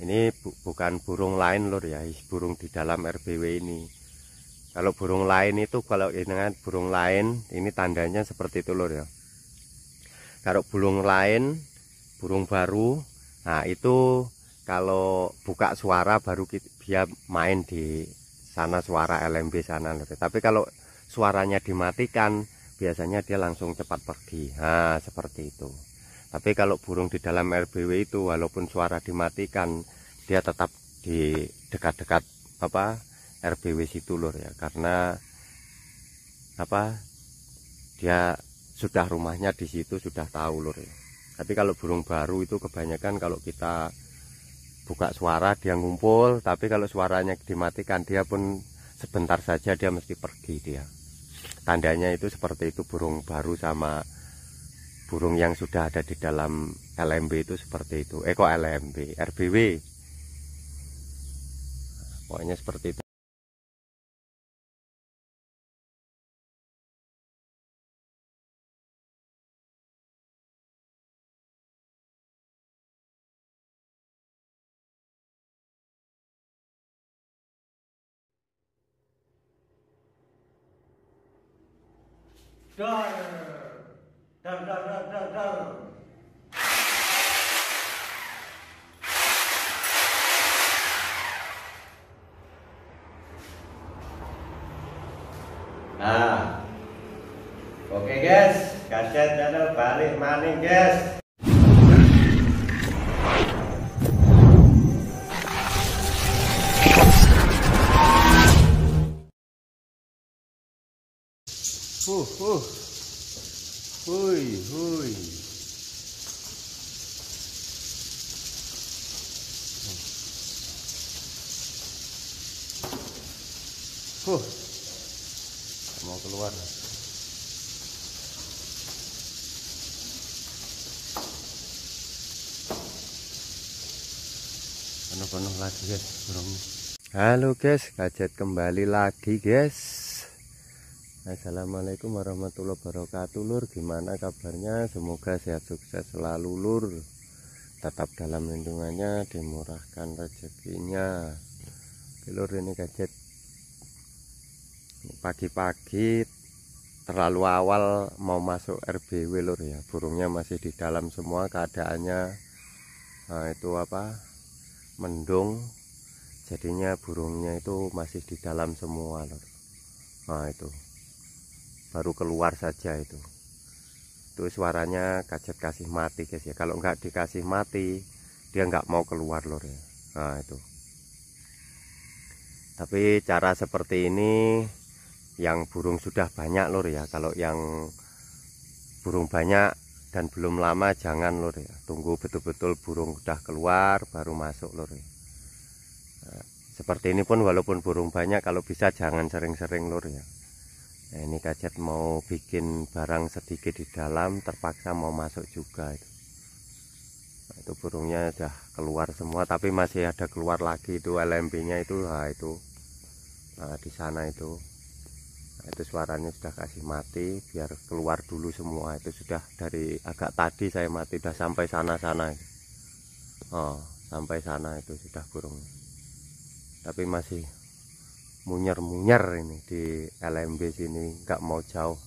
Ini bu bukan burung lain lor ya, burung di dalam RBW ini. Kalau burung lain itu kalau dengan burung lain ini tandanya seperti itu lor ya. Kalau burung lain, burung baru, nah itu kalau buka suara baru dia main di sana suara LMB sana lor. Tapi kalau suaranya dimatikan biasanya dia langsung cepat pergi. Nah, seperti itu. Tapi kalau burung di dalam RBW itu walaupun suara dimatikan, dia tetap di dekat-dekat apa RBW lur, ya karena apa dia sudah rumahnya di situ sudah tahu lur ya. Tapi kalau burung baru itu kebanyakan kalau kita buka suara dia ngumpul, tapi kalau suaranya dimatikan dia pun sebentar saja dia mesti pergi dia. Tandanya itu seperti itu burung baru sama burung yang sudah ada di dalam LMB itu seperti itu Eko eh, LMB RBW pokoknya seperti itu dar dar Nah, oke guys, kaset channel balik maning guys. Hui, hui. Huh. Mau keluar. penuh-penuh lagi guys burungnya halo guys gadget kembali lagi guys Assalamualaikum warahmatullahi wabarakatuh lur gimana kabarnya semoga sehat sukses selalu lur tetap dalam lindungannya dimurahkan rezekinya Oke, lur ini gadget pagi-pagi terlalu awal mau masuk RBW lur ya burungnya masih di dalam semua keadaannya nah, itu apa mendung jadinya burungnya itu masih di dalam semua lur nah itu baru keluar saja itu itu suaranya kacet kasih mati guys ya kalau nggak dikasih mati dia nggak mau keluar lor ya nah itu tapi cara seperti ini yang burung sudah banyak lor ya kalau yang burung banyak dan belum lama jangan lor ya tunggu betul-betul burung sudah keluar baru masuk lor ya. Nah, seperti ini pun walaupun burung banyak kalau bisa jangan sering-sering lor ya Nah, ini kacet mau bikin barang sedikit di dalam terpaksa mau masuk juga itu. Nah, itu burungnya sudah keluar semua tapi masih ada keluar lagi itu LMB-nya itu nah itu nah, di sana itu. Nah, itu suaranya sudah kasih mati biar keluar dulu semua itu sudah dari agak tadi saya mati sudah sampai sana-sana. Oh, sampai sana itu sudah burung, Tapi masih munyer-munyer ini di LMB sini nggak mau jauh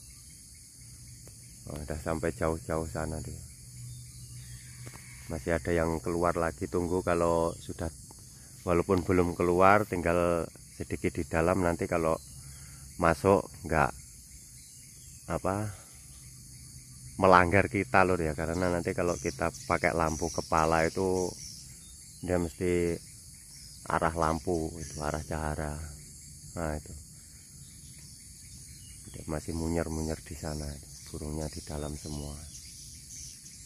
oh, udah sampai jauh-jauh sana deh. masih ada yang keluar lagi tunggu kalau sudah walaupun belum keluar tinggal sedikit di dalam nanti kalau masuk nggak apa melanggar kita loh ya karena nanti kalau kita pakai lampu kepala itu dia mesti arah lampu itu arah cahara nah itu masih munyer-munyer di sana burungnya di dalam semua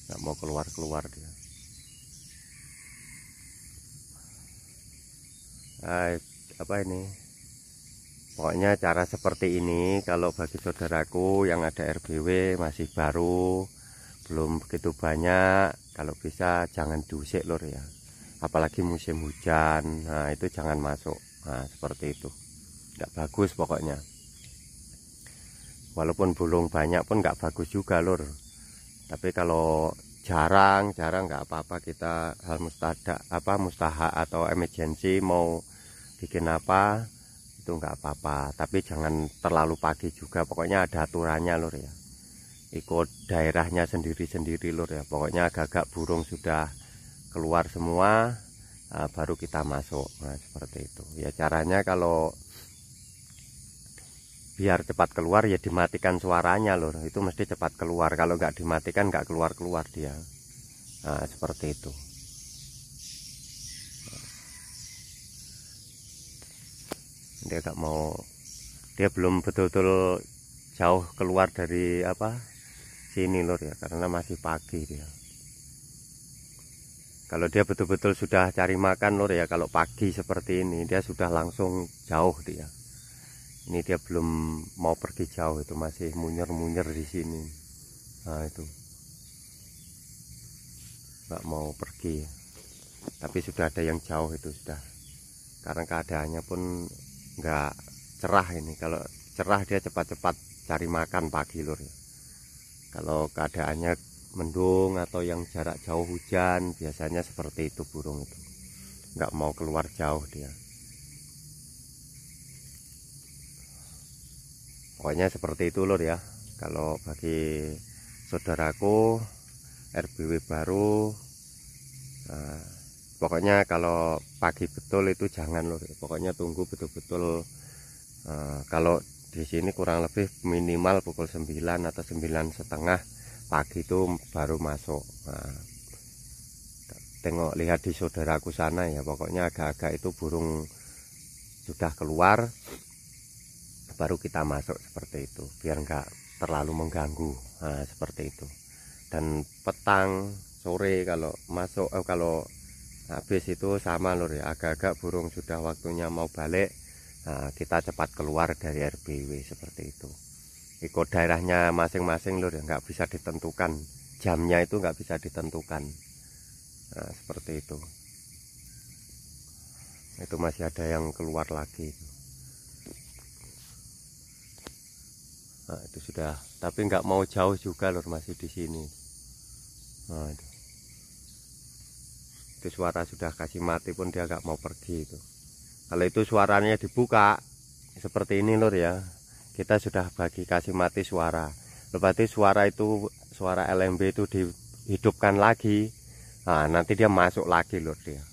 nggak mau keluar-keluar dia nah, apa ini pokoknya cara seperti ini kalau bagi saudaraku yang ada RBW masih baru belum begitu banyak kalau bisa jangan diusik lor ya apalagi musim hujan nah itu jangan masuk nah seperti itu tidak bagus pokoknya walaupun bulung banyak pun nggak bagus juga lur tapi kalau jarang jarang nggak apa-apa kita hal mustada apa mustaha atau emergency mau bikin apa itu nggak apa-apa tapi jangan terlalu pagi juga pokoknya ada aturannya lur ya ikut daerahnya sendiri-sendiri lur ya pokoknya agak-agak burung sudah keluar semua ah, baru kita masuk nah seperti itu ya caranya kalau biar cepat keluar ya dimatikan suaranya lur itu mesti cepat keluar kalau nggak dimatikan nggak keluar-keluar dia nah, seperti itu dia nggak mau dia belum betul-betul jauh keluar dari apa sini lur ya karena masih pagi dia kalau dia betul-betul sudah cari makan lur ya kalau pagi seperti ini dia sudah langsung jauh dia ini dia belum mau pergi jauh itu masih munyer-munyer di sini nah itu nggak mau pergi tapi sudah ada yang jauh itu sudah karena keadaannya pun nggak cerah ini kalau cerah dia cepat-cepat cari makan pagi lur kalau keadaannya mendung atau yang jarak jauh hujan biasanya seperti itu burung itu nggak mau keluar jauh dia pokoknya seperti itu lur ya kalau bagi saudaraku RBW baru eh, pokoknya kalau pagi betul itu jangan lur pokoknya tunggu betul-betul eh, kalau di sini kurang lebih minimal pukul 9 atau 9 setengah pagi itu baru masuk nah, tengok lihat di saudaraku sana ya pokoknya agak-agak itu burung sudah keluar baru kita masuk seperti itu biar enggak terlalu mengganggu nah, seperti itu dan petang sore kalau masuk eh, kalau habis itu sama lur ya agak-agak burung sudah waktunya mau balik nah, kita cepat keluar dari RBW seperti itu ikut daerahnya masing-masing lur ya nggak bisa ditentukan jamnya itu nggak bisa ditentukan nah, seperti itu itu masih ada yang keluar lagi nah, itu sudah tapi nggak mau jauh juga lor masih di sini nah, itu. itu suara sudah kasih mati pun dia nggak mau pergi itu kalau itu suaranya dibuka seperti ini lor ya kita sudah bagi kasih mati suara berarti suara itu suara LMB itu dihidupkan lagi nah, nanti dia masuk lagi lor dia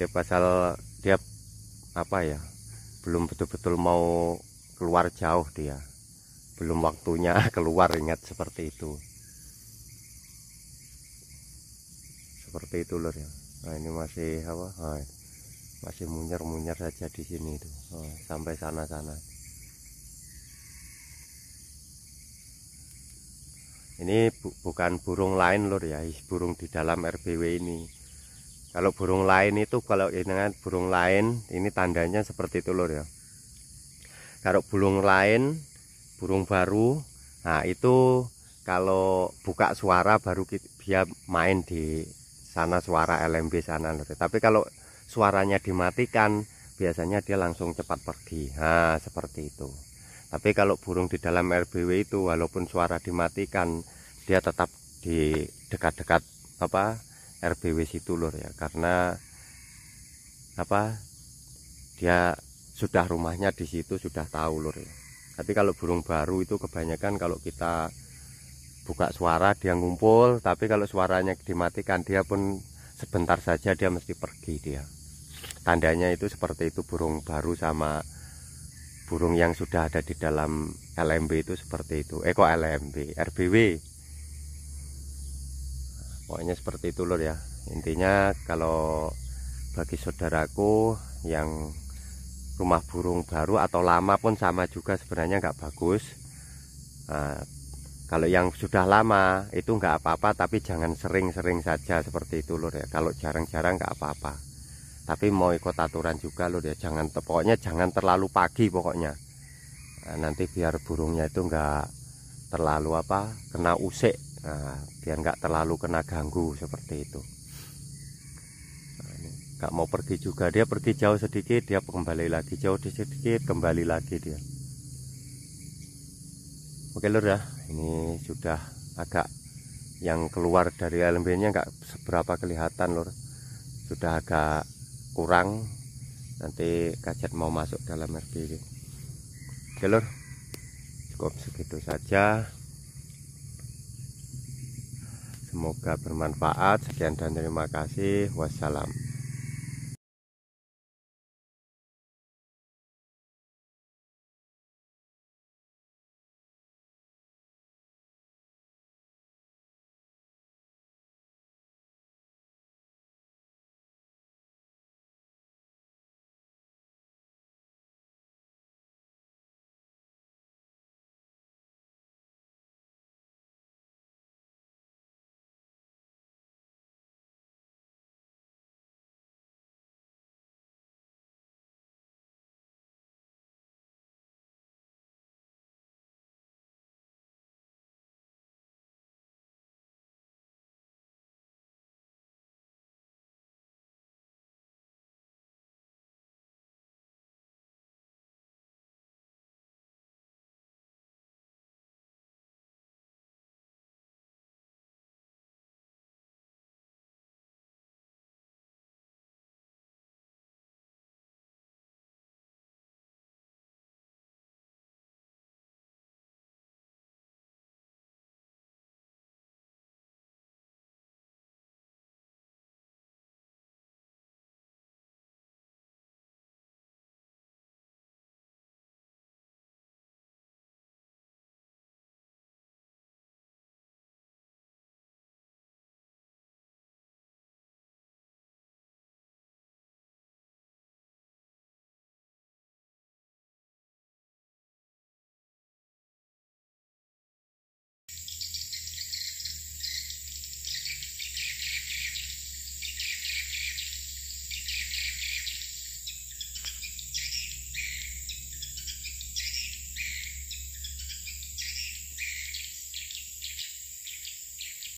dia pasal dia apa ya belum betul-betul mau keluar jauh dia belum waktunya keluar ingat seperti itu seperti itu lur ya nah ini masih apa nah, masih munyer-munyer saja di sini itu oh, sampai sana-sana ini bu bukan burung lain lur ya burung di dalam RBW ini kalau burung lain itu kalau dengan burung lain ini tandanya seperti itu ya kalau burung lain burung baru nah itu kalau buka suara baru dia main di sana suara LMB sana tapi kalau suaranya dimatikan biasanya dia langsung cepat pergi nah seperti itu tapi kalau burung di dalam RBW itu walaupun suara dimatikan dia tetap di dekat-dekat apa RBW Situlur ya karena apa dia sudah rumahnya di situ sudah tahu lur ya. Tapi kalau burung baru itu kebanyakan kalau kita buka suara dia ngumpul, tapi kalau suaranya dimatikan dia pun sebentar saja dia mesti pergi dia. Tandanya itu seperti itu burung baru sama burung yang sudah ada di dalam LMB itu seperti itu. Eko eh, LMB, RBW pokoknya seperti itu lor ya intinya kalau bagi saudaraku yang rumah burung baru atau lama pun sama juga sebenarnya nggak bagus uh, kalau yang sudah lama itu nggak apa-apa tapi jangan sering-sering saja seperti itu lor ya kalau jarang-jarang nggak apa-apa tapi mau ikut aturan juga lor ya jangan pokoknya jangan terlalu pagi pokoknya nah, nanti biar burungnya itu nggak terlalu apa kena usik nah, biar nggak terlalu kena ganggu seperti itu nah, nggak mau pergi juga dia pergi jauh sedikit dia kembali lagi jauh sedikit kembali lagi dia oke lur ya ini sudah agak yang keluar dari LMB nya nggak seberapa kelihatan lur sudah agak kurang nanti kacat mau masuk dalam RB ini oke lur cukup segitu saja Semoga bermanfaat. Sekian dan terima kasih. Wassalam.